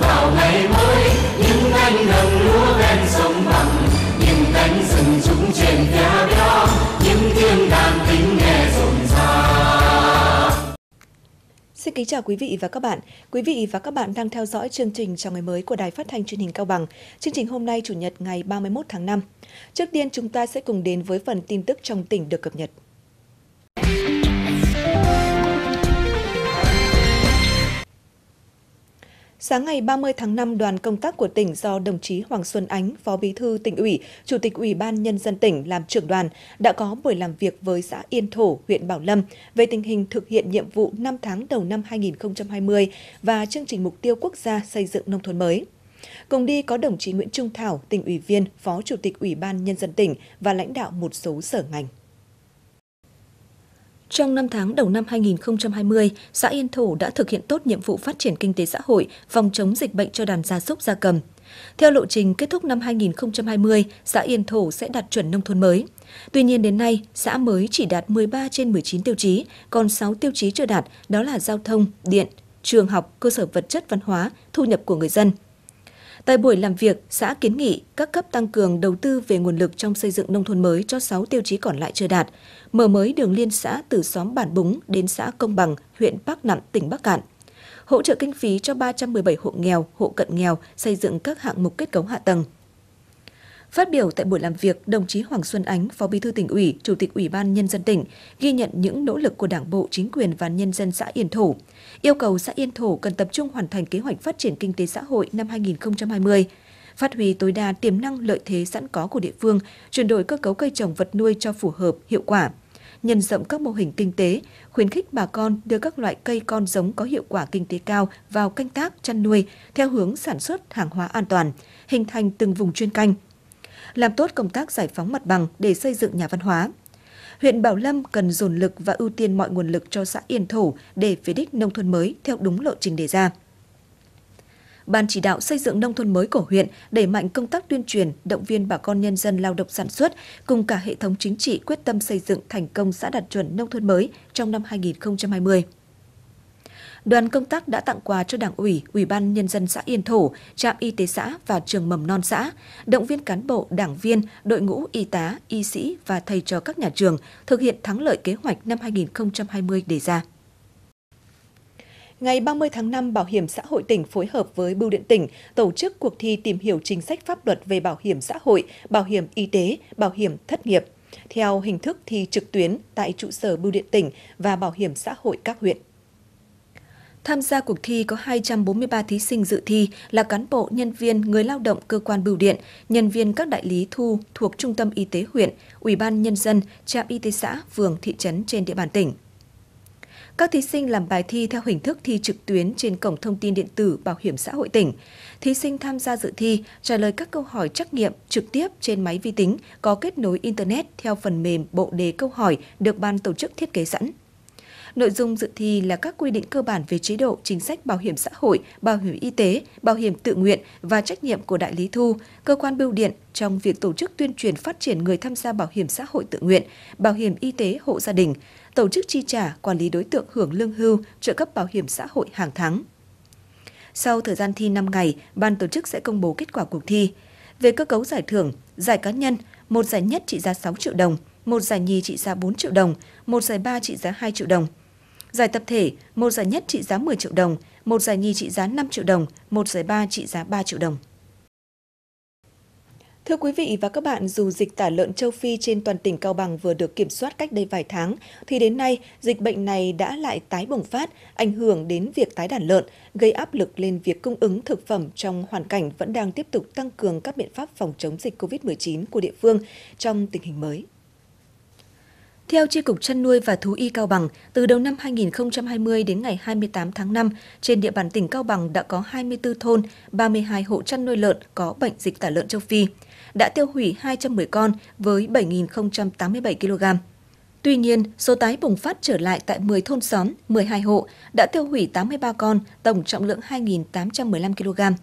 vào ngày mới những cánh đồng lúa ven sông bằng những cánh rừng trúng trên phía đó những tiếng đàn tính nghe rộn Xin kính chào quý vị và các bạn. Quý vị và các bạn đang theo dõi chương trình chào ngày mới của Đài Phát thanh Truyền hình Cao Bằng. Chương trình hôm nay Chủ nhật ngày 31 tháng 5. Trước tiên chúng ta sẽ cùng đến với phần tin tức trong tỉnh được cập nhật. Sáng ngày 30 tháng 5, đoàn công tác của tỉnh do đồng chí Hoàng Xuân Ánh, Phó Bí thư tỉnh ủy, Chủ tịch Ủy ban Nhân dân tỉnh làm trưởng đoàn đã có buổi làm việc với xã Yên Thổ, huyện Bảo Lâm về tình hình thực hiện nhiệm vụ 5 tháng đầu năm 2020 và chương trình mục tiêu quốc gia xây dựng nông thôn mới. Cùng đi có đồng chí Nguyễn Trung Thảo, tỉnh ủy viên, Phó Chủ tịch Ủy ban Nhân dân tỉnh và lãnh đạo một số sở ngành. Trong 5 tháng đầu năm 2020, xã Yên thổ đã thực hiện tốt nhiệm vụ phát triển kinh tế xã hội, phòng chống dịch bệnh cho đàn gia súc gia cầm. Theo lộ trình kết thúc năm 2020, xã Yên thổ sẽ đạt chuẩn nông thôn mới. Tuy nhiên đến nay, xã mới chỉ đạt 13 trên 19 tiêu chí, còn 6 tiêu chí chưa đạt đó là giao thông, điện, trường học, cơ sở vật chất văn hóa, thu nhập của người dân – Tại buổi làm việc, xã kiến nghị các cấp tăng cường đầu tư về nguồn lực trong xây dựng nông thôn mới cho 6 tiêu chí còn lại chưa đạt, mở mới đường liên xã từ xóm Bản Búng đến xã Công Bằng, huyện Bắc Nẵm, tỉnh Bắc Cạn. Hỗ trợ kinh phí cho 317 hộ nghèo, hộ cận nghèo xây dựng các hạng mục kết cấu hạ tầng. Phát biểu tại buổi làm việc, đồng chí Hoàng Xuân Ánh, Phó Bí thư tỉnh ủy, Chủ tịch Ủy ban nhân dân tỉnh ghi nhận những nỗ lực của Đảng bộ, chính quyền và nhân dân xã Yên Thủ, yêu cầu xã Yên Thổ cần tập trung hoàn thành kế hoạch phát triển kinh tế xã hội năm 2020, phát huy tối đa tiềm năng lợi thế sẵn có của địa phương, chuyển đổi cơ cấu cây trồng vật nuôi cho phù hợp, hiệu quả nhân rộng các mô hình kinh tế, khuyến khích bà con đưa các loại cây con giống có hiệu quả kinh tế cao vào canh tác, chăn nuôi theo hướng sản xuất hàng hóa an toàn, hình thành từng vùng chuyên canh. Làm tốt công tác giải phóng mặt bằng để xây dựng nhà văn hóa, huyện Bảo Lâm cần dồn lực và ưu tiên mọi nguồn lực cho xã Yên Thổ để về đích nông thôn mới theo đúng lộ trình đề ra. Ban chỉ đạo xây dựng nông thôn mới của huyện đẩy mạnh công tác tuyên truyền, động viên bà con nhân dân lao động sản xuất cùng cả hệ thống chính trị quyết tâm xây dựng thành công xã đạt chuẩn nông thôn mới trong năm 2020 đoàn công tác đã tặng quà cho Đảng ủy, Ủy ban Nhân dân xã Yên Thổ, trạm y tế xã và trường mầm non xã, động viên cán bộ, đảng viên, đội ngũ y tá, y sĩ và thầy trò các nhà trường thực hiện thắng lợi kế hoạch năm 2020 đề ra. Ngày 30 tháng 5, Bảo hiểm xã hội tỉnh phối hợp với Bưu điện tỉnh tổ chức cuộc thi tìm hiểu chính sách pháp luật về bảo hiểm xã hội, bảo hiểm y tế, bảo hiểm thất nghiệp theo hình thức thi trực tuyến tại trụ sở Bưu điện tỉnh và Bảo hiểm xã hội các huyện. Tham gia cuộc thi có 243 thí sinh dự thi là cán bộ, nhân viên, người lao động cơ quan bưu điện, nhân viên các đại lý thu thuộc Trung tâm Y tế huyện, Ủy ban Nhân dân, trạm y tế xã, phường, thị trấn trên địa bàn tỉnh. Các thí sinh làm bài thi theo hình thức thi trực tuyến trên cổng thông tin điện tử Bảo hiểm xã hội tỉnh. Thí sinh tham gia dự thi trả lời các câu hỏi trắc nghiệm trực tiếp trên máy vi tính có kết nối Internet theo phần mềm bộ đề câu hỏi được ban tổ chức thiết kế sẵn. Nội dung dự thi là các quy định cơ bản về chế độ, chính sách bảo hiểm xã hội, bảo hiểm y tế, bảo hiểm tự nguyện và trách nhiệm của đại lý thu, cơ quan bưu điện trong việc tổ chức tuyên truyền phát triển người tham gia bảo hiểm xã hội tự nguyện, bảo hiểm y tế hộ gia đình, tổ chức chi trả, quản lý đối tượng hưởng lương hưu, trợ cấp bảo hiểm xã hội hàng tháng. Sau thời gian thi 5 ngày, ban tổ chức sẽ công bố kết quả cuộc thi. Về cơ cấu giải thưởng, giải cá nhân, một giải nhất trị giá 6 triệu đồng, một giải nhì trị giá 4 triệu đồng, một giải ba trị giá 2 triệu đồng – Giải tập thể, một giải nhất trị giá 10 triệu đồng, một giải nhì trị giá 5 triệu đồng, một giải ba trị giá 3 triệu đồng. Thưa quý vị và các bạn, dù dịch tả lợn châu Phi trên toàn tỉnh Cao Bằng vừa được kiểm soát cách đây vài tháng, thì đến nay dịch bệnh này đã lại tái bùng phát, ảnh hưởng đến việc tái đàn lợn, gây áp lực lên việc cung ứng thực phẩm trong hoàn cảnh vẫn đang tiếp tục tăng cường các biện pháp phòng chống dịch COVID-19 của địa phương trong tình hình mới. Theo tri cục chăn nuôi và Thú y Cao Bằng, từ đầu năm 2020 đến ngày 28 tháng 5, trên địa bàn tỉnh Cao Bằng đã có 24 thôn, 32 hộ chăn nuôi lợn có bệnh dịch tả lợn châu Phi, đã tiêu hủy 210 con với 7.087 kg. Tuy nhiên, số tái bùng phát trở lại tại 10 thôn xóm, 12 hộ đã tiêu hủy 83 con, tổng trọng lượng 2.815 kg.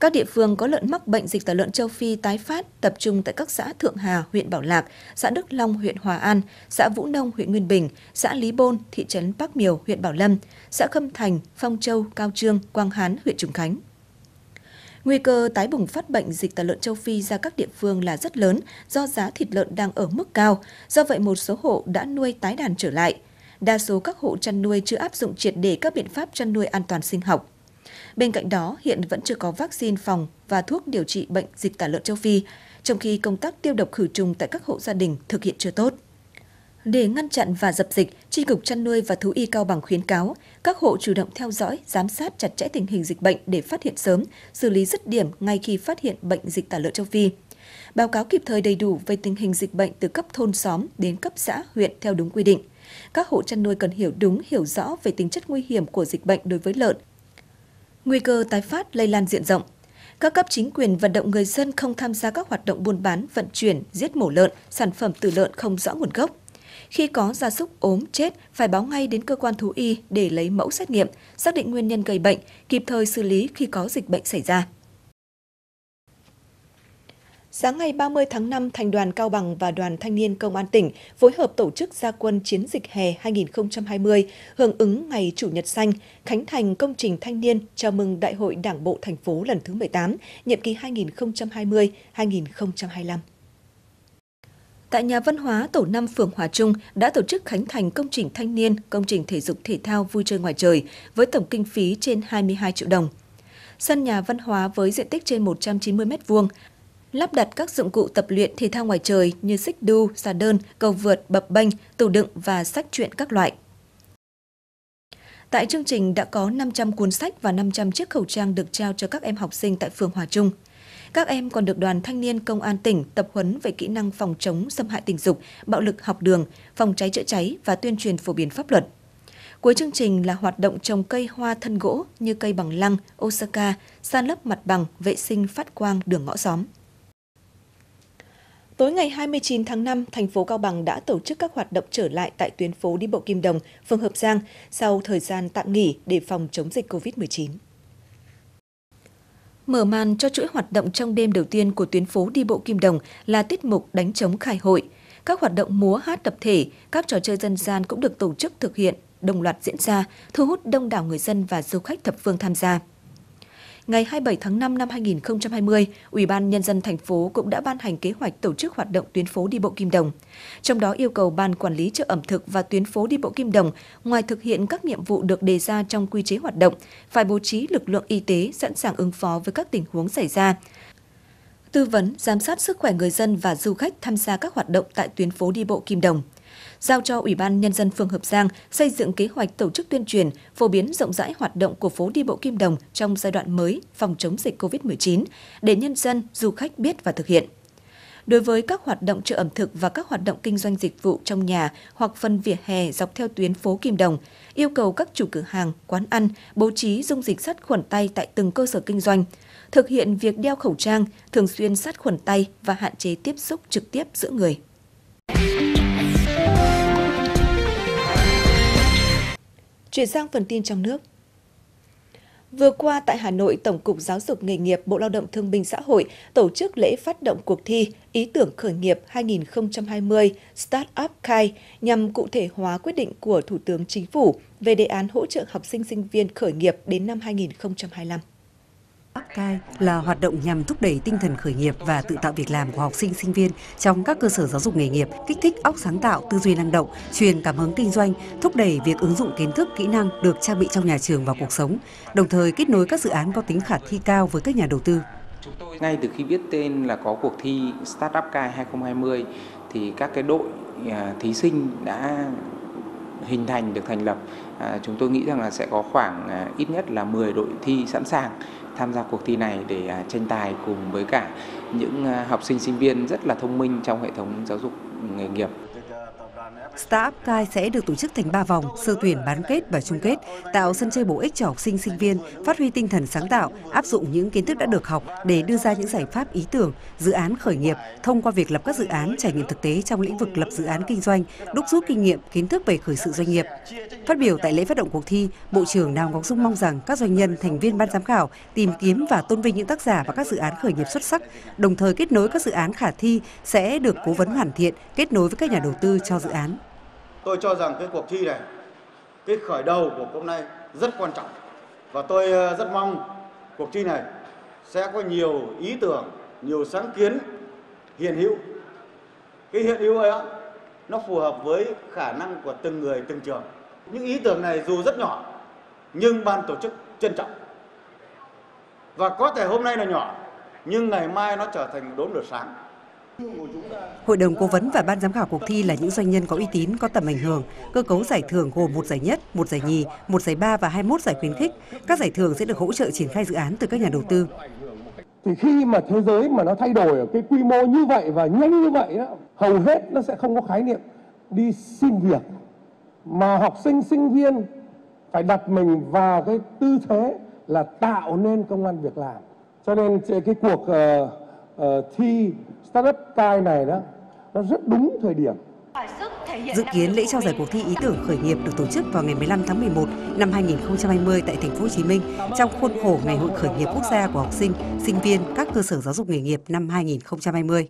Các địa phương có lợn mắc bệnh dịch tả lợn châu Phi tái phát tập trung tại các xã Thượng Hà, huyện Bảo Lạc, xã Đức Long, huyện Hòa An, xã Vũ Nông, huyện Nguyên Bình, xã Lý Bôn, thị trấn Bắc Miều, huyện Bảo Lâm, xã Khâm Thành, Phong Châu, Cao Trương, Quang Hán, huyện Trùng Khánh. Nguy cơ tái bùng phát bệnh dịch tả lợn châu Phi ra các địa phương là rất lớn do giá thịt lợn đang ở mức cao, do vậy một số hộ đã nuôi tái đàn trở lại. Đa số các hộ chăn nuôi chưa áp dụng triệt để các biện pháp chăn nuôi an toàn sinh học. Bên cạnh đó, hiện vẫn chưa có vaccine phòng và thuốc điều trị bệnh dịch tả lợn châu Phi, trong khi công tác tiêu độc khử trùng tại các hộ gia đình thực hiện chưa tốt. Để ngăn chặn và dập dịch, Tri Cục Chăn nuôi và Thú y Cao Bằng khuyến cáo các hộ chủ động theo dõi, giám sát chặt chẽ tình hình dịch bệnh để phát hiện sớm, xử lý dứt điểm ngay khi phát hiện bệnh dịch tả lợn châu Phi. Báo cáo kịp thời đầy đủ về tình hình dịch bệnh từ cấp thôn xóm đến cấp xã, huyện theo đúng quy định. Các hộ chăn nuôi cần hiểu đúng, hiểu rõ về tính chất nguy hiểm của dịch bệnh đối với lợn, nguy cơ tái phát lây lan diện rộng. Các cấp chính quyền vận động người dân không tham gia các hoạt động buôn bán, vận chuyển, giết mổ lợn, sản phẩm từ lợn không rõ nguồn gốc. Khi có gia súc ốm, chết, phải báo ngay đến cơ quan thú y để lấy mẫu xét nghiệm, xác định nguyên nhân gây bệnh, kịp thời xử lý khi có dịch bệnh xảy ra. Sáng ngày 30 tháng 5, Thành đoàn Cao Bằng và Đoàn Thanh niên Công an tỉnh phối hợp tổ chức gia quân chiến dịch hè 2020 hưởng ứng ngày Chủ nhật xanh, khánh thành công trình thanh niên chào mừng Đại hội Đảng bộ thành phố lần thứ 18, nhiệm kỳ 2020-2025. Tại nhà văn hóa tổ 5 phường Hòa Trung đã tổ chức khánh thành công trình thanh niên, công trình thể dục thể thao vui chơi ngoài trời với tổng kinh phí trên 22 triệu đồng. Sân nhà văn hóa với diện tích trên 190 m2, lắp đặt các dụng cụ tập luyện thể thao ngoài trời như xích đu, xà đơn, cầu vượt, bập bênh, tủ đựng và sách truyện các loại. Tại chương trình đã có 500 cuốn sách và 500 chiếc khẩu trang được trao cho các em học sinh tại phường Hòa Trung. Các em còn được đoàn thanh niên công an tỉnh tập huấn về kỹ năng phòng chống xâm hại tình dục, bạo lực học đường, phòng cháy chữa cháy và tuyên truyền phổ biến pháp luật. Cuối chương trình là hoạt động trồng cây hoa thân gỗ như cây bằng lăng, Osaka, san lấp mặt bằng, vệ sinh phát quang đường ngõ xóm. Tối ngày 29 tháng 5, thành phố Cao Bằng đã tổ chức các hoạt động trở lại tại tuyến phố đi bộ Kim Đồng, phường Hợp Giang sau thời gian tạm nghỉ để phòng chống dịch COVID-19. Mở màn cho chuỗi hoạt động trong đêm đầu tiên của tuyến phố đi bộ Kim Đồng là tiết mục đánh chống khai hội. Các hoạt động múa hát tập thể, các trò chơi dân gian cũng được tổ chức thực hiện, đồng loạt diễn ra, thu hút đông đảo người dân và du khách thập phương tham gia ngày 27 tháng 5 năm 2020, Ủy ban Nhân dân thành phố cũng đã ban hành kế hoạch tổ chức hoạt động tuyến phố đi bộ Kim Đồng. Trong đó yêu cầu Ban Quản lý chợ ẩm thực và tuyến phố đi bộ Kim Đồng, ngoài thực hiện các nhiệm vụ được đề ra trong quy chế hoạt động, phải bố trí lực lượng y tế sẵn sàng ứng phó với các tình huống xảy ra, tư vấn, giám sát sức khỏe người dân và du khách tham gia các hoạt động tại tuyến phố đi bộ Kim Đồng giao cho Ủy ban Nhân dân phường Hợp Giang xây dựng kế hoạch tổ chức tuyên truyền, phổ biến rộng rãi hoạt động của phố đi bộ Kim Đồng trong giai đoạn mới phòng chống dịch COVID-19 để nhân dân, du khách biết và thực hiện. Đối với các hoạt động chợ ẩm thực và các hoạt động kinh doanh dịch vụ trong nhà hoặc phân vỉa hè dọc theo tuyến phố Kim Đồng, yêu cầu các chủ cửa hàng, quán ăn bố trí dung dịch sát khuẩn tay tại từng cơ sở kinh doanh, thực hiện việc đeo khẩu trang, thường xuyên sát khuẩn tay và hạn chế tiếp xúc trực tiếp giữa người. Chuyển sang phần tin trong nước. Vừa qua tại Hà Nội, Tổng cục Giáo dục Nghề nghiệp Bộ Lao động Thương binh Xã hội tổ chức lễ phát động cuộc thi Ý tưởng khởi nghiệp 2020 Start Up Khai nhằm cụ thể hóa quyết định của Thủ tướng Chính phủ về đề án hỗ trợ học sinh sinh viên khởi nghiệp đến năm 2025. Bắc Cai là hoạt động nhằm thúc đẩy tinh thần khởi nghiệp và tự tạo việc làm của học sinh sinh viên trong các cơ sở giáo dục nghề nghiệp, kích thích óc sáng tạo, tư duy năng động, truyền cảm hứng kinh doanh, thúc đẩy việc ứng dụng kiến thức, kỹ năng được trang bị trong nhà trường vào cuộc sống, đồng thời kết nối các dự án có tính khả thi cao với các nhà đầu tư. Ngay từ khi biết tên là có cuộc thi Startup Cai 2020 thì các cái đội à, thí sinh đã hình thành được thành lập à, chúng tôi nghĩ rằng là sẽ có khoảng à, ít nhất là 10 đội thi sẵn sàng tham gia cuộc thi này để à, tranh tài cùng với cả những à, học sinh sinh viên rất là thông minh trong hệ thống giáo dục nghề nghiệp Startup Kai sẽ được tổ chức thành 3 vòng, sơ tuyển, bán kết và chung kết, tạo sân chơi bổ ích cho học sinh, sinh viên, phát huy tinh thần sáng tạo, áp dụng những kiến thức đã được học để đưa ra những giải pháp ý tưởng, dự án khởi nghiệp thông qua việc lập các dự án trải nghiệm thực tế trong lĩnh vực lập dự án kinh doanh, đúc rút kinh nghiệm, kiến thức về khởi sự doanh nghiệp. Phát biểu tại lễ phát động cuộc thi, Bộ trưởng Đào Ngọc Dung mong rằng các doanh nhân, thành viên ban giám khảo tìm kiếm và tôn vinh những tác giả và các dự án khởi nghiệp xuất sắc, đồng thời kết nối các dự án khả thi sẽ được cố vấn hoàn thiện, kết nối với các nhà đầu tư cho dự án tôi cho rằng cái cuộc thi này cái khởi đầu của hôm nay rất quan trọng và tôi ờ, rất mong cuộc thi này sẽ có nhiều ý tưởng nhiều sáng kiến hiện hữu cái hiện hữu ấy nó phù hợp với khả năng của từng người từng trường những ý tưởng này dù rất nhỏ nhưng ban tổ chức trân trọng và có thể hôm nay là nhỏ nhưng ngày mai nó trở thành đốm lửa sáng Hội đồng cố vấn và ban giám khảo cuộc thi là những doanh nhân có uy tín, có tầm ảnh hưởng. Cơ cấu giải thưởng gồm một giải nhất, một giải nhì, một giải ba và 21 giải khuyến khích. Các giải thưởng sẽ được hỗ trợ triển khai dự án từ các nhà đầu tư. Thì khi mà thế giới mà nó thay đổi ở cái quy mô như vậy và nhanh như vậy, đó, hầu hết nó sẽ không có khái niệm đi xin việc. Mà học sinh, sinh viên phải đặt mình vào cái tư thế là tạo nên công an việc làm. Cho nên cái cuộc uh, uh, thi startup tai này đó nó rất đúng thời điểm. Dự kiến lễ trao giải cuộc thi ý tưởng khởi nghiệp được tổ chức vào ngày 15 tháng 11 năm 2020 tại thành phố Hồ Chí Minh trong khuôn khổ Ngày hội khởi nghiệp quốc gia của học sinh, sinh viên các cơ sở giáo dục nghề nghiệp năm 2020.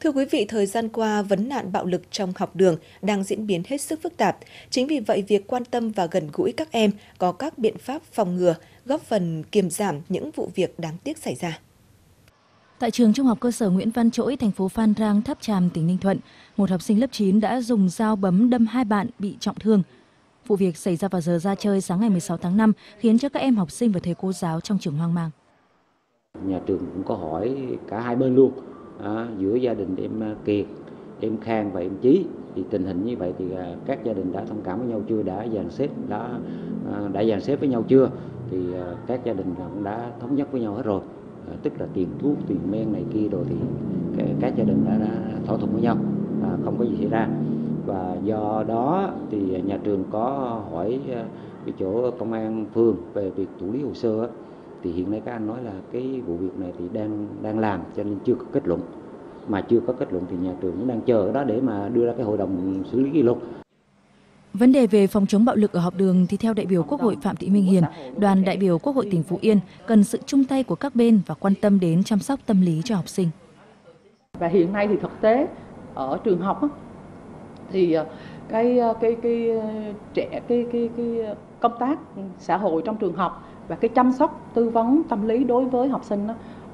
Thưa quý vị, thời gian qua, vấn nạn bạo lực trong học đường đang diễn biến hết sức phức tạp. Chính vì vậy, việc quan tâm và gần gũi các em có các biện pháp phòng ngừa, góp phần kiềm giảm những vụ việc đáng tiếc xảy ra. Tại trường Trung học cơ sở Nguyễn Văn Trỗi, thành phố Phan Rang, Tháp Tràm, tỉnh Ninh Thuận, một học sinh lớp 9 đã dùng dao bấm đâm hai bạn bị trọng thương. Vụ việc xảy ra vào giờ ra chơi sáng ngày 16 tháng 5 khiến cho các em học sinh và thầy cô giáo trong trường hoang mang. Nhà trường cũng có hỏi cả hai bên luôn, à, giữa gia đình em à, Kiệt, em Khang và em Chí. Thì tình hình như vậy thì à, các gia đình đã thông cảm với nhau chưa, đã dàn xếp đã à, đã dàn xếp với nhau chưa? Thì các gia đình cũng đã thống nhất với nhau hết rồi. Ờ, tức là tiền thuốc tiền men này kia rồi thì các gia đình đã, đã thỏa thuận với nhau à, không có gì xảy ra và do đó thì nhà trường có hỏi ờ, cái chỗ công an phường về việc thủ lý hồ sơ thì hiện nay các anh nói là cái vụ việc này thì đang đang làm cho nên chưa có kết luận mà chưa có kết luận thì nhà trường cũng đang chờ đó để mà đưa ra cái hội đồng xử lý kỷ luật Vấn đề về phòng chống bạo lực ở học đường thì theo đại biểu Quốc hội Phạm Thị Minh Hiền, đoàn đại biểu Quốc hội tỉnh Phú Yên cần sự chung tay của các bên và quan tâm đến chăm sóc tâm lý cho học sinh. Và hiện nay thì thực tế ở trường học thì ờ, ờ, cái cái cái ờ, trẻ cái cái cái công tác xã hội trong trường học và cái chăm sóc tư vấn tâm lý đối với học sinh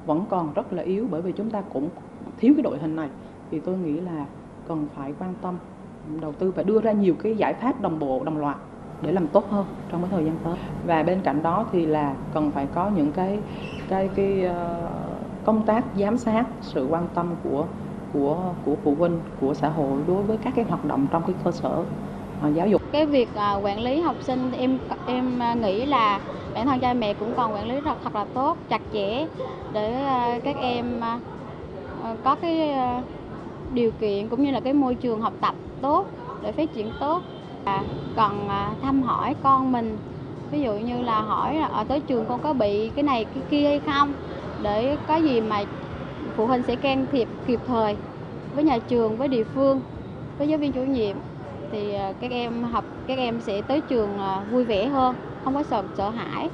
vẫn còn rất là yếu bởi vì chúng ta cũng thiếu cái đội hình này thì tôi nghĩ là cần phải quan tâm đầu tư và đưa ra nhiều cái giải pháp đồng bộ đồng loạt để làm tốt hơn trong cái thời gian tới và bên cạnh đó thì là cần phải có những cái cái cái ờ, công tác giám sát sự quan tâm của của của phụ huynh của xã hội đối với các cái hoạt động trong cái cơ sở ờ, giáo dục cái việc ờ, quản lý học sinh em em nghĩ là bản thân cha mẹ cũng còn quản lý rất thật là tốt chặt chẽ để các em có cái điều kiện cũng như là cái môi trường học tập tốt để phát triển tốt à, còn thăm hỏi con mình ví dụ như là hỏi là ở tới trường con có bị cái này cái kia hay không để có gì mà phụ huynh sẽ can thiệp kịp thời với nhà trường với địa phương với giáo viên chủ nhiệm thì à, các em học các em sẽ tới trường à, vui vẻ hơn không có sợ sợ hãi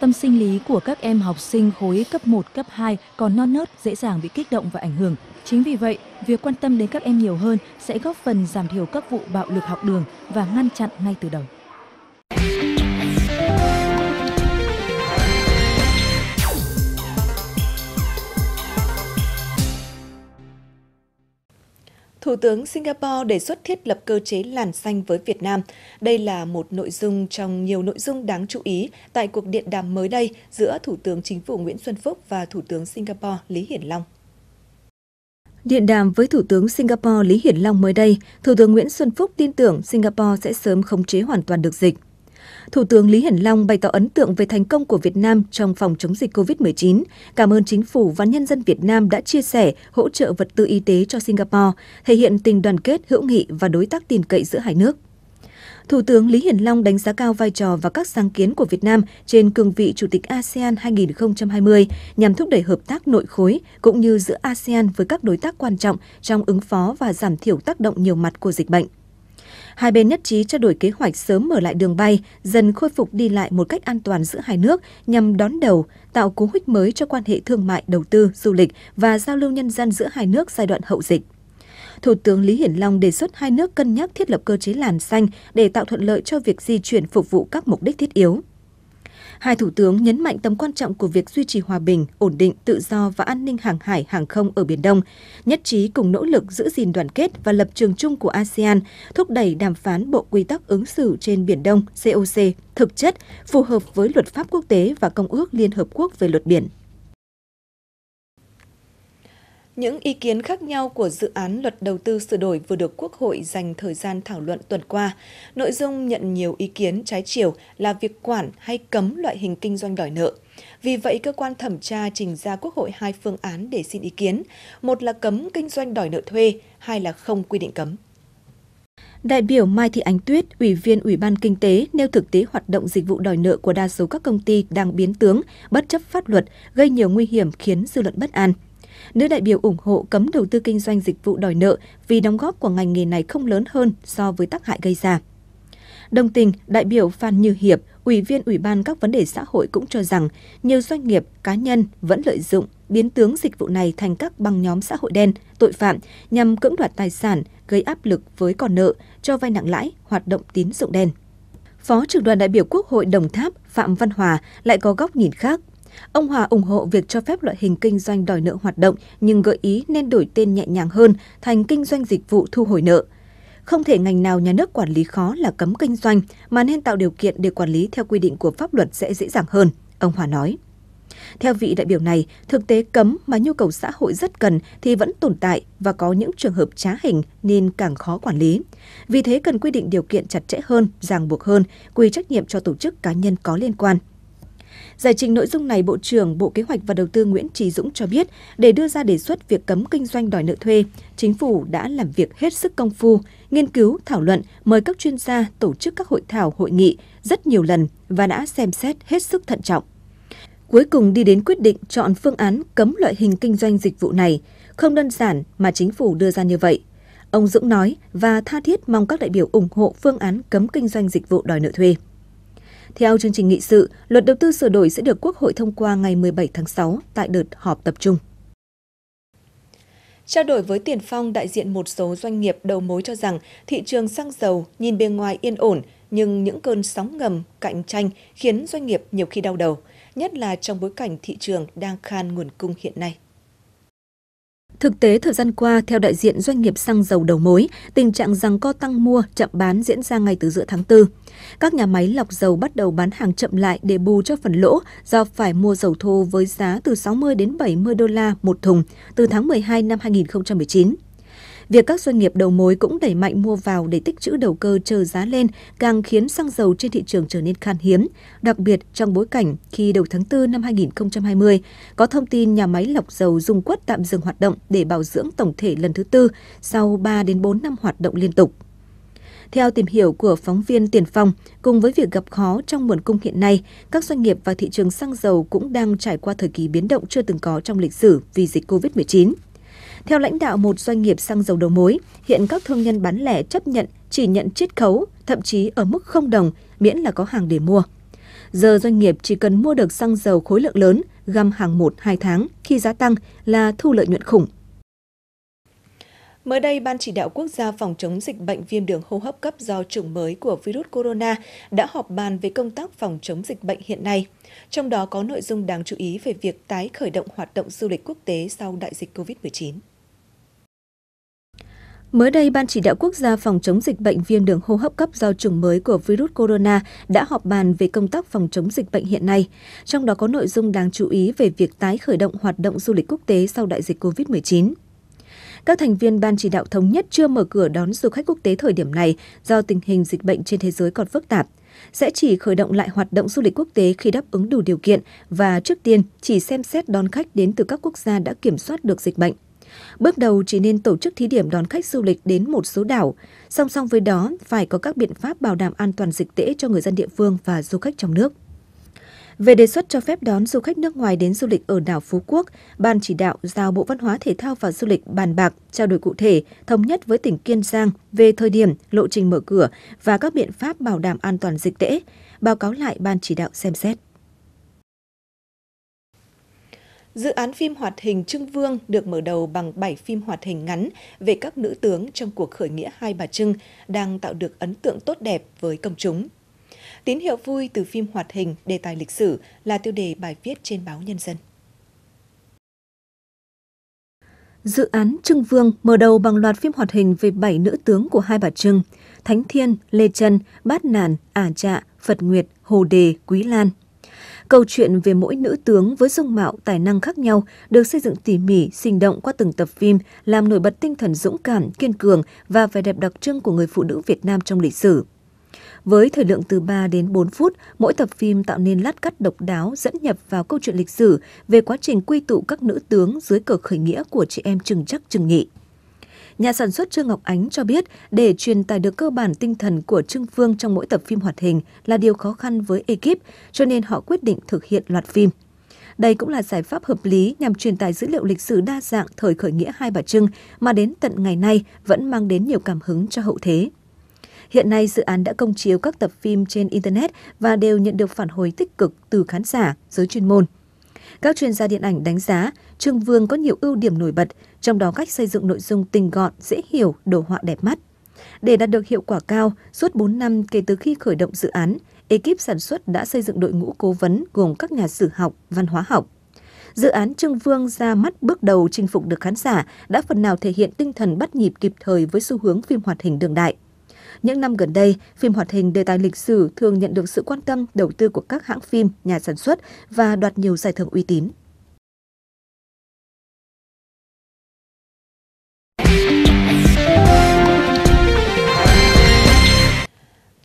Tâm sinh lý của các em học sinh khối cấp 1, cấp 2 còn non nớt, dễ dàng bị kích động và ảnh hưởng Chính vì vậy, việc quan tâm đến các em nhiều hơn sẽ góp phần giảm thiểu các vụ bạo lực học đường và ngăn chặn ngay từ đầu. Thủ tướng Singapore đề xuất thiết lập cơ chế làn xanh với Việt Nam. Đây là một nội dung trong nhiều nội dung đáng chú ý tại cuộc điện đàm mới đây giữa Thủ tướng Chính phủ Nguyễn Xuân Phúc và Thủ tướng Singapore Lý Hiển Long. Điện đàm với Thủ tướng Singapore Lý Hiển Long mới đây, Thủ tướng Nguyễn Xuân Phúc tin tưởng Singapore sẽ sớm khống chế hoàn toàn được dịch. Thủ tướng Lý Hiển Long bày tỏ ấn tượng về thành công của Việt Nam trong phòng chống dịch COVID-19, cảm ơn chính phủ và nhân dân Việt Nam đã chia sẻ, hỗ trợ vật tư y tế cho Singapore, thể hiện tình đoàn kết, hữu nghị và đối tác tin cậy giữa hai nước. Thủ tướng Lý Hiển Long đánh giá cao vai trò và các sáng kiến của Việt Nam trên cương vị Chủ tịch ASEAN 2020 nhằm thúc đẩy hợp tác nội khối cũng như giữa ASEAN với các đối tác quan trọng trong ứng phó và giảm thiểu tác động nhiều mặt của dịch bệnh. Hai bên nhất trí trao đổi kế hoạch sớm mở lại đường bay, dần khôi phục đi lại một cách an toàn giữa hai nước nhằm đón đầu, tạo cú hích mới cho quan hệ thương mại, đầu tư, du lịch và giao lưu nhân dân giữa hai nước giai đoạn hậu dịch. Thủ tướng Lý Hiển Long đề xuất hai nước cân nhắc thiết lập cơ chế làn xanh để tạo thuận lợi cho việc di chuyển phục vụ các mục đích thiết yếu. Hai thủ tướng nhấn mạnh tầm quan trọng của việc duy trì hòa bình, ổn định, tự do và an ninh hàng hải, hàng không ở Biển Đông, nhất trí cùng nỗ lực giữ gìn đoàn kết và lập trường chung của ASEAN, thúc đẩy đàm phán Bộ Quy tắc ứng xử trên Biển Đông COC thực chất phù hợp với luật pháp quốc tế và Công ước Liên Hợp Quốc về luật biển. Những ý kiến khác nhau của dự án luật đầu tư sửa đổi vừa được Quốc hội dành thời gian thảo luận tuần qua, nội dung nhận nhiều ý kiến trái chiều là việc quản hay cấm loại hình kinh doanh đòi nợ. Vì vậy, cơ quan thẩm tra trình ra Quốc hội hai phương án để xin ý kiến. Một là cấm kinh doanh đòi nợ thuê, hai là không quy định cấm. Đại biểu Mai Thị Ánh Tuyết, Ủy viên Ủy ban Kinh tế, nêu thực tế hoạt động dịch vụ đòi nợ của đa số các công ty đang biến tướng, bất chấp pháp luật, gây nhiều nguy hiểm khiến dư luận bất an nữ đại biểu ủng hộ cấm đầu tư kinh doanh dịch vụ đòi nợ vì đóng góp của ngành nghề này không lớn hơn so với tác hại gây ra. Đồng tình, đại biểu Phan Như Hiệp, Ủy viên Ủy ban các vấn đề xã hội cũng cho rằng nhiều doanh nghiệp, cá nhân vẫn lợi dụng biến tướng dịch vụ này thành các băng nhóm xã hội đen, tội phạm nhằm cưỡng đoạt tài sản, gây áp lực với còn nợ, cho vay nặng lãi, hoạt động tín dụng đen. Phó trưởng đoàn đại biểu Quốc hội Đồng Tháp Phạm Văn Hòa lại có góc nhìn khác Ông Hòa ủng hộ việc cho phép loại hình kinh doanh đòi nợ hoạt động nhưng gợi ý nên đổi tên nhẹ nhàng hơn thành kinh doanh dịch vụ thu hồi nợ. Không thể ngành nào nhà nước quản lý khó là cấm kinh doanh mà nên tạo điều kiện để quản lý theo quy định của pháp luật sẽ dễ dàng hơn, ông Hòa nói. Theo vị đại biểu này, thực tế cấm mà nhu cầu xã hội rất cần thì vẫn tồn tại và có những trường hợp trá hình nên càng khó quản lý. Vì thế cần quy định điều kiện chặt chẽ hơn, ràng buộc hơn, quy trách nhiệm cho tổ chức cá nhân có liên quan – Giải trình nội dung này, Bộ trưởng Bộ Kế hoạch và Đầu tư Nguyễn Trí Dũng cho biết, để đưa ra đề xuất việc cấm kinh doanh đòi nợ thuê, chính phủ đã làm việc hết sức công phu, nghiên cứu, thảo luận, mời các chuyên gia tổ chức các hội thảo, hội nghị rất nhiều lần và đã xem xét hết sức thận trọng. Cuối cùng đi đến quyết định chọn phương án cấm loại hình kinh doanh dịch vụ này, không đơn giản mà chính phủ đưa ra như vậy. Ông Dũng nói và tha thiết mong các đại biểu ủng hộ phương án cấm kinh doanh dịch vụ đòi nợ thuê. Theo chương trình nghị sự, luật đầu tư sửa đổi sẽ được Quốc hội thông qua ngày 17 tháng 6 tại đợt họp tập trung. Trao đổi với Tiền Phong, đại diện một số doanh nghiệp đầu mối cho rằng thị trường xăng dầu nhìn bề ngoài yên ổn, nhưng những cơn sóng ngầm cạnh tranh khiến doanh nghiệp nhiều khi đau đầu, nhất là trong bối cảnh thị trường đang khan nguồn cung hiện nay. Thực tế, thời gian qua, theo đại diện doanh nghiệp xăng dầu đầu mối, tình trạng rằng co tăng mua, chậm bán diễn ra ngay từ giữa tháng 4. Các nhà máy lọc dầu bắt đầu bán hàng chậm lại để bù cho phần lỗ do phải mua dầu thô với giá từ 60 đến 70 đô la một thùng từ tháng 12 năm 2019. Việc các doanh nghiệp đầu mối cũng đẩy mạnh mua vào để tích trữ đầu cơ chờ giá lên càng khiến xăng dầu trên thị trường trở nên khan hiếm, đặc biệt trong bối cảnh khi đầu tháng 4 năm 2020 có thông tin nhà máy lọc dầu Dung Quất tạm dừng hoạt động để bảo dưỡng tổng thể lần thứ tư sau 3 đến 4 năm hoạt động liên tục. Theo tìm hiểu của phóng viên Tiền Phong, cùng với việc gặp khó trong nguồn cung hiện nay, các doanh nghiệp và thị trường xăng dầu cũng đang trải qua thời kỳ biến động chưa từng có trong lịch sử vì dịch COVID-19. Theo lãnh đạo một doanh nghiệp xăng dầu đầu mối, hiện các thương nhân bán lẻ chấp nhận chỉ nhận chiết khấu, thậm chí ở mức không đồng, miễn là có hàng để mua. Giờ doanh nghiệp chỉ cần mua được xăng dầu khối lượng lớn, găm hàng 1-2 tháng khi giá tăng là thu lợi nhuận khủng. Mới đây, Ban chỉ đạo quốc gia phòng chống dịch bệnh viêm đường hô hấp cấp do chủng mới của virus corona đã họp bàn về công tác phòng chống dịch bệnh hiện nay. Trong đó có nội dung đáng chú ý về việc tái khởi động hoạt động du lịch quốc tế sau đại dịch COVID-19. Mới đây, Ban chỉ đạo quốc gia phòng chống dịch bệnh viêm đường hô hấp cấp do chủng mới của virus corona đã họp bàn về công tác phòng chống dịch bệnh hiện nay, trong đó có nội dung đáng chú ý về việc tái khởi động hoạt động du lịch quốc tế sau đại dịch COVID-19. Các thành viên ban chỉ đạo thống nhất chưa mở cửa đón du khách quốc tế thời điểm này do tình hình dịch bệnh trên thế giới còn phức tạp, sẽ chỉ khởi động lại hoạt động du lịch quốc tế khi đáp ứng đủ điều kiện và trước tiên chỉ xem xét đón khách đến từ các quốc gia đã kiểm soát được dịch bệnh. Bước đầu chỉ nên tổ chức thí điểm đón khách du lịch đến một số đảo, song song với đó phải có các biện pháp bảo đảm an toàn dịch tễ cho người dân địa phương và du khách trong nước. Về đề xuất cho phép đón du khách nước ngoài đến du lịch ở đảo Phú Quốc, Ban chỉ đạo giao Bộ Văn hóa Thể thao và Du lịch bàn bạc, trao đổi cụ thể, thống nhất với tỉnh Kiên Giang về thời điểm, lộ trình mở cửa và các biện pháp bảo đảm an toàn dịch tễ, báo cáo lại Ban chỉ đạo xem xét. Dự án phim hoạt hình Trưng Vương được mở đầu bằng 7 phim hoạt hình ngắn về các nữ tướng trong cuộc khởi nghĩa Hai Bà Trưng đang tạo được ấn tượng tốt đẹp với công chúng. Tín hiệu vui từ phim hoạt hình đề tài lịch sử là tiêu đề bài viết trên báo Nhân dân. Dự án Trưng Vương mở đầu bằng loạt phim hoạt hình về 7 nữ tướng của Hai Bà Trưng, Thánh Thiên, Lê Trân, Bát Nàn, Ả Trạ, Phật Nguyệt, Hồ Đề, Quý Lan – Câu chuyện về mỗi nữ tướng với dung mạo tài năng khác nhau được xây dựng tỉ mỉ, sinh động qua từng tập phim, làm nổi bật tinh thần dũng cảm, kiên cường và vẻ đẹp đặc trưng của người phụ nữ Việt Nam trong lịch sử. Với thời lượng từ 3 đến 4 phút, mỗi tập phim tạo nên lát cắt độc đáo dẫn nhập vào câu chuyện lịch sử về quá trình quy tụ các nữ tướng dưới cờ khởi nghĩa của chị em Trừng Chắc Trừng Nghị. Nhà sản xuất Trương Ngọc Ánh cho biết để truyền tải được cơ bản tinh thần của Trương Phương trong mỗi tập phim hoạt hình là điều khó khăn với ekip, cho nên họ quyết định thực hiện loạt phim. Đây cũng là giải pháp hợp lý nhằm truyền tải dữ liệu lịch sử đa dạng thời khởi nghĩa Hai Bà Trưng mà đến tận ngày nay vẫn mang đến nhiều cảm hứng cho hậu thế. Hiện nay, dự án đã công chiếu các tập phim trên Internet và đều nhận được phản hồi tích cực từ khán giả, giới chuyên môn. Các chuyên gia điện ảnh đánh giá, Trương Vương có nhiều ưu điểm nổi bật, trong đó cách xây dựng nội dung tình gọn, dễ hiểu, đồ họa đẹp mắt. Để đạt được hiệu quả cao, suốt 4 năm kể từ khi khởi động dự án, ekip sản xuất đã xây dựng đội ngũ cố vấn gồm các nhà sử học, văn hóa học. Dự án Trưng Vương ra mắt bước đầu chinh phục được khán giả đã phần nào thể hiện tinh thần bắt nhịp kịp thời với xu hướng phim hoạt hình đương đại. Những năm gần đây, phim hoạt hình đề tài lịch sử thường nhận được sự quan tâm đầu tư của các hãng phim, nhà sản xuất và đoạt nhiều giải thưởng uy tín.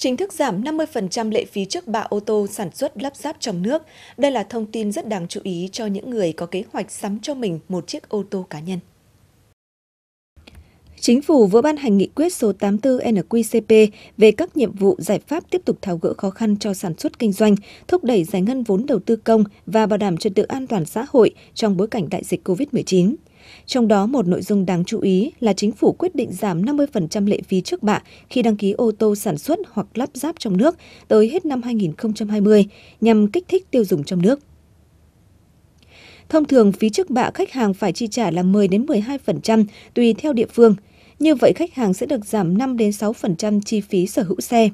chính thức giảm 50% lệ phí trước bạ ô tô sản xuất lắp ráp trong nước. Đây là thông tin rất đáng chú ý cho những người có kế hoạch sắm cho mình một chiếc ô tô cá nhân. Chính phủ vừa ban hành nghị quyết số 84 NQCP về các nhiệm vụ giải pháp tiếp tục tháo gỡ khó khăn cho sản xuất kinh doanh, thúc đẩy giải ngân vốn đầu tư công và bảo đảm trật tự an toàn xã hội trong bối cảnh đại dịch COVID-19. Trong đó một nội dung đáng chú ý là chính phủ quyết định giảm 50% lệ phí trước bạ khi đăng ký ô tô sản xuất hoặc lắp ráp trong nước tới hết năm 2020 nhằm kích thích tiêu dùng trong nước. Thông thường phí trước bạ khách hàng phải chi trả là 10 đến 12% tùy theo địa phương. Như vậy khách hàng sẽ được giảm 5 đến 6% chi phí sở hữu xe.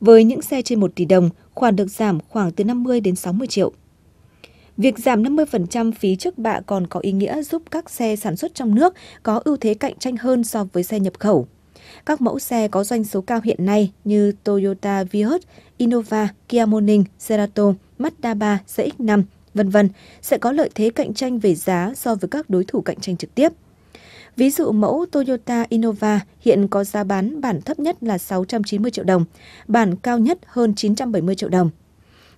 Với những xe trên 1 tỷ đồng, khoản được giảm khoảng từ 50 đến 60 triệu. Việc giảm 50% phí trước bạ còn có ý nghĩa giúp các xe sản xuất trong nước có ưu thế cạnh tranh hơn so với xe nhập khẩu. Các mẫu xe có doanh số cao hiện nay như Toyota Vios, Innova, Kia Morning, Cerato, Mazda 3, CX-5, vân vân sẽ có lợi thế cạnh tranh về giá so với các đối thủ cạnh tranh trực tiếp. Ví dụ mẫu Toyota Innova hiện có giá bán bản thấp nhất là 690 triệu đồng, bản cao nhất hơn 970 triệu đồng.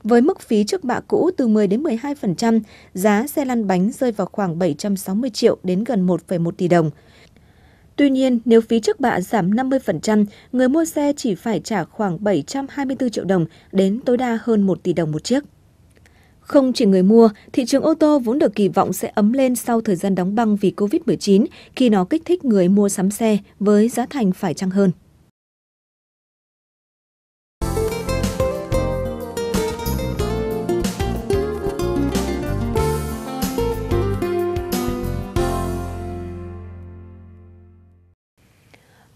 Với mức phí trước bạ cũ từ 10 đến 12%, giá xe lăn bánh rơi vào khoảng 760 triệu đến gần 1,1 tỷ đồng. Tuy nhiên, nếu phí trước bạ giảm 50%, người mua xe chỉ phải trả khoảng 724 triệu đồng đến tối đa hơn 1 tỷ đồng một chiếc. Không chỉ người mua, thị trường ô tô vốn được kỳ vọng sẽ ấm lên sau thời gian đóng băng vì Covid-19 khi nó kích thích người mua sắm xe với giá thành phải chăng hơn.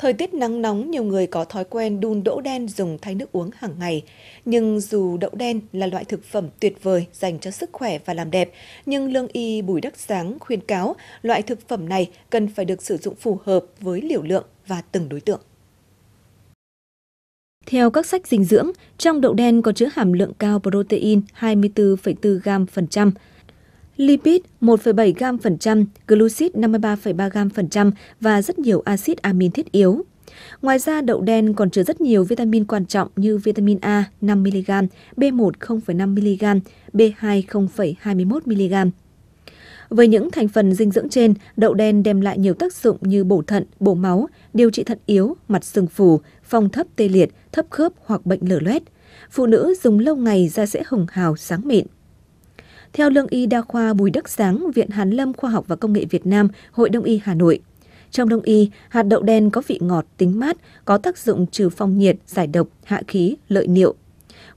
Thời tiết nắng nóng, nhiều người có thói quen đun đỗ đen dùng thay nước uống hàng ngày. Nhưng dù đậu đen là loại thực phẩm tuyệt vời dành cho sức khỏe và làm đẹp, nhưng lương y Bùi Đắc Sáng khuyên cáo loại thực phẩm này cần phải được sử dụng phù hợp với liều lượng và từng đối tượng. Theo các sách dinh dưỡng, trong đậu đen có chứa hàm lượng cao protein 24,4 gram phần trăm, lipid 1,7 gam phần trăm, glucid 53,3 gam phần trăm và rất nhiều axit amin thiết yếu. Ngoài ra, đậu đen còn chứa rất nhiều vitamin quan trọng như vitamin A 5mg, B1 0,5mg, B2 0,21mg. Với những thành phần dinh dưỡng trên, đậu đen đem lại nhiều tác dụng như bổ thận, bổ máu, điều trị thận yếu, mặt sưng phù, phong thấp tê liệt, thấp khớp hoặc bệnh lở loét. Phụ nữ dùng lâu ngày da sẽ hồng hào, sáng mịn theo lương y đa khoa Bùi Đức Sáng, Viện Hàn Lâm Khoa học và Công nghệ Việt Nam, Hội Đông y Hà Nội. Trong đông y, hạt đậu đen có vị ngọt, tính mát, có tác dụng trừ phong nhiệt, giải độc, hạ khí, lợi niệu.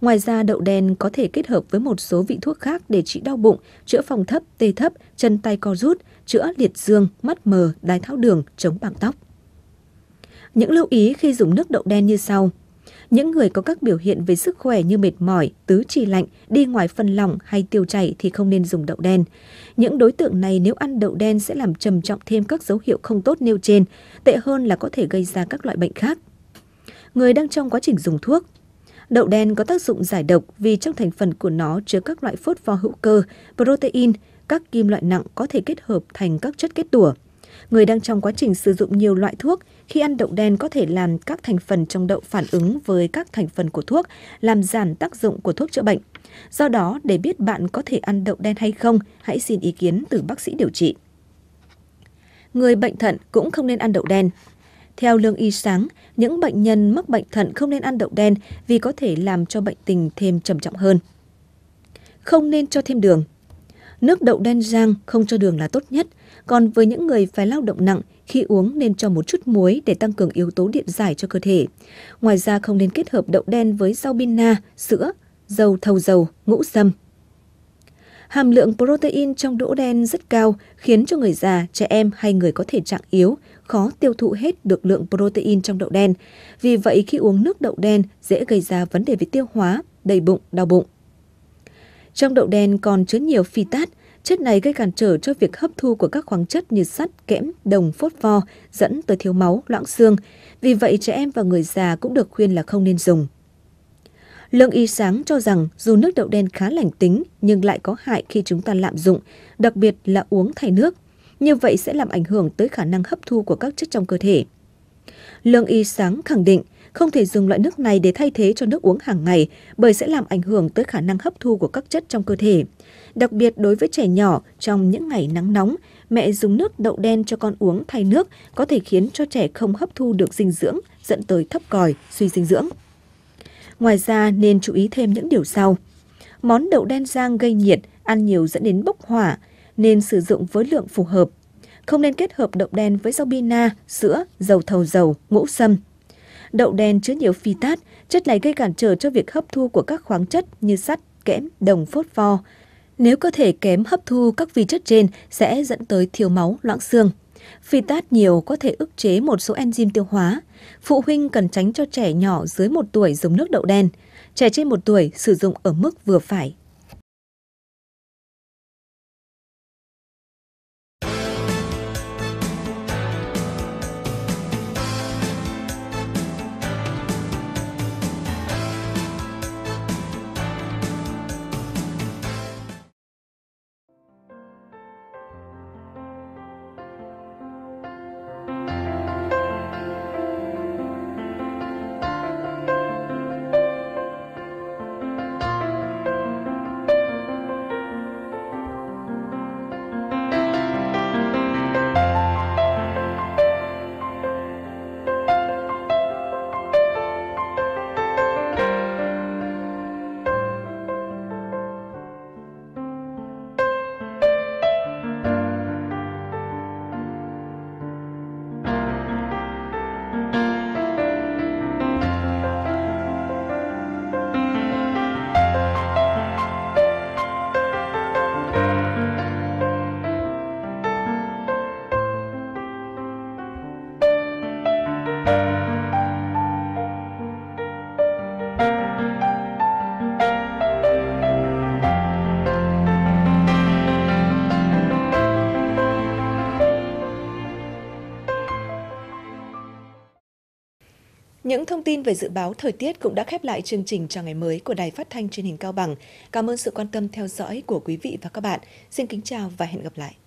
Ngoài ra, đậu đen có thể kết hợp với một số vị thuốc khác để trị đau bụng, chữa phòng thấp, tê thấp, chân tay co rút, chữa liệt dương, mắt mờ, đái tháo đường, chống bạc tóc. Những lưu ý khi dùng nước đậu đen như sau – những người có các biểu hiện về sức khỏe như mệt mỏi, tứ chi lạnh, đi ngoài phân lỏng hay tiêu chảy thì không nên dùng đậu đen. Những đối tượng này nếu ăn đậu đen sẽ làm trầm trọng thêm các dấu hiệu không tốt nêu trên, tệ hơn là có thể gây ra các loại bệnh khác. Người đang trong quá trình dùng thuốc Đậu đen có tác dụng giải độc vì trong thành phần của nó chứa các loại phốt pho hữu cơ, protein, các kim loại nặng có thể kết hợp thành các chất kết tủa. Người đang trong quá trình sử dụng nhiều loại thuốc khi ăn đậu đen có thể làm các thành phần trong đậu phản ứng với các thành phần của thuốc, làm giảm tác dụng của thuốc chữa bệnh. Do đó, để biết bạn có thể ăn đậu đen hay không, hãy xin ý kiến từ bác sĩ điều trị. Người bệnh thận cũng không nên ăn đậu đen. Theo Lương Y Sáng, những bệnh nhân mắc bệnh thận không nên ăn đậu đen vì có thể làm cho bệnh tình thêm trầm trọng hơn. Không nên cho thêm đường. Nước đậu đen rang không cho đường là tốt nhất còn với những người phải lao động nặng, khi uống nên cho một chút muối để tăng cường yếu tố điện giải cho cơ thể. Ngoài ra không nên kết hợp đậu đen với rau bina, sữa, dầu thầu dầu, ngũ sâm. Hàm lượng protein trong đỗ đen rất cao, khiến cho người già, trẻ em hay người có thể trạng yếu khó tiêu thụ hết được lượng protein trong đậu đen. Vì vậy khi uống nước đậu đen dễ gây ra vấn đề về tiêu hóa, đầy bụng, đau bụng. Trong đậu đen còn chứa nhiều phytat, Chất này gây cản trở cho việc hấp thu của các khoáng chất như sắt, kẽm, đồng, phốt pho, dẫn tới thiếu máu, loãng xương. Vì vậy, trẻ em và người già cũng được khuyên là không nên dùng. Lương Y Sáng cho rằng dù nước đậu đen khá lành tính nhưng lại có hại khi chúng ta lạm dụng, đặc biệt là uống thay nước. Như vậy sẽ làm ảnh hưởng tới khả năng hấp thu của các chất trong cơ thể. Lương Y Sáng khẳng định không thể dùng loại nước này để thay thế cho nước uống hàng ngày bởi sẽ làm ảnh hưởng tới khả năng hấp thu của các chất trong cơ thể. Đặc biệt đối với trẻ nhỏ, trong những ngày nắng nóng, mẹ dùng nước đậu đen cho con uống thay nước có thể khiến cho trẻ không hấp thu được dinh dưỡng, dẫn tới thấp còi, suy dinh dưỡng. Ngoài ra nên chú ý thêm những điều sau. Món đậu đen rang gây nhiệt, ăn nhiều dẫn đến bốc hỏa, nên sử dụng với lượng phù hợp. Không nên kết hợp đậu đen với rau bina, sữa, dầu thầu dầu, ngũ sâm. Đậu đen chứa nhiều phi tát, chất này gây cản trở cho việc hấp thu của các khoáng chất như sắt, kẽm, đồng, phốt pho, nếu cơ thể kém hấp thu các vi chất trên sẽ dẫn tới thiếu máu, loãng xương. Phi tát nhiều có thể ức chế một số enzyme tiêu hóa. Phụ huynh cần tránh cho trẻ nhỏ dưới 1 tuổi dùng nước đậu đen. Trẻ trên 1 tuổi sử dụng ở mức vừa phải. Những thông tin về dự báo thời tiết cũng đã khép lại chương trình chào ngày mới của Đài Phát thanh truyền hình Cao Bằng. Cảm ơn sự quan tâm theo dõi của quý vị và các bạn. Xin kính chào và hẹn gặp lại.